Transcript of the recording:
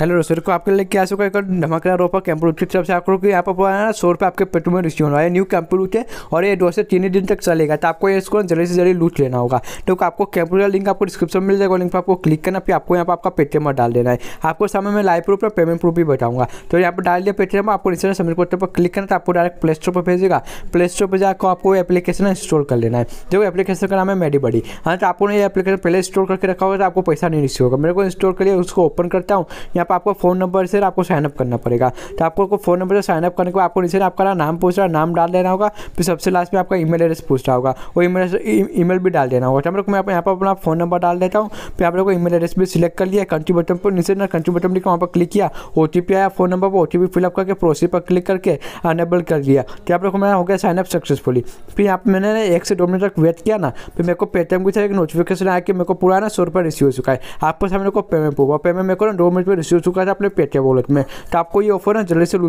hello दोस्तों को आपके लिए क्या सुखा एक धमाकेदार ऑफर कैंपूट की तरफ से आपको यहाँ पर ना सौ रुपये आपके पेट में रिसीव होना है न्यू कैंपूट है और ये दो से तीन दिन तक चलेगा तो आपको ये जल्दी से जल्दी लूट लेना होगा तो आपको कैंपूट का लिंक आपको डिस्क्रिप्शन मिल जाएगा लिंक पर आपको क्लिक करना फिर आपको यहाँ पर आपका पेटीएम में डाल देना है आपको सामने में लाइव प्रूफ और पेमेंट प्रूफ भी बताऊंगा तो यहाँ पर डाल दिया पेटीएम आपको इंस्टा सबमिट करते पर क्लिक करना तो आपको डायरेक्ट प्ले स्टोर पर भेजेगा प्ले स्टोर पर जाकर आपको एप्लीकेशन इंस्टॉल कर लेना है जो एप्लीकेशन का नाम है मेडी बड़ी हाँ तो आपको ये एप्लीकेशन पहले इंस्टॉल करके रखा होगा तो आपको पैसा नहीं रिसीव होगा मेरे को इंस्टॉल करिए उसको ओपन करता हूँ यहाँ आप आपको फ़ोन नंबर से आपको साइनअप करना पड़ेगा तो आपको फ़ोन नंबर से साइनअप करने के बाद आपको नीचे आपका नाम पूछ रहा है नाम डाल देना होगा फिर सबसे लास्ट में आपका ईमेल एड्रेस पूछ रहा होगा वो ईमेल ईमेल e- भी डाल देना होगा तो मैं यहाँ पर अपना फ़ोन नंबर डाल देता हूँ फिर आप लोग को ईमेल एड्रेस भी सिलेक्ट कर लिया कंट्री बटन पर नीचे ना कंट्री बटन लिखा वहाँ पर क्लिक किया ओ आया फ़ोन नंबर पर ओ टी फिलअप करके प्रोसीड पर क्लिक करके अनेबल कर लिया तो आप लोग को मैं हो गया साइनअप सक्सेसफुली फिर आप मैंने एक से दो मिनट तक वेट किया ना फिर मेरे को पेटीएम की तरह एक नोटिफिकेशन आया कि मेरे को पूरा ना सौ रुपये रिसीव हो चुका है आपको सामने को पेमेंट हुआ पेमेंट मेरे को ना दो मिनट में रिसीव चुका था अपने पेटीएम वॉलेट में तो आपको ये ऑफर है जल्दी से